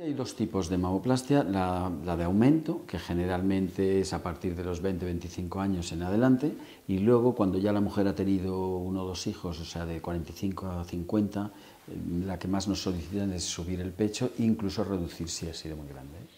Hay dos tipos de mamoplastia, la, de aumento, que generalmente es a partir de los 20-25 años en adelante, y luego cuando ya la mujer ha tenido uno o dos hijos, o sea, de 45 a 50, eh, la que más nos solicitan es subir el pecho e incluso reducir si ha sido muy grande.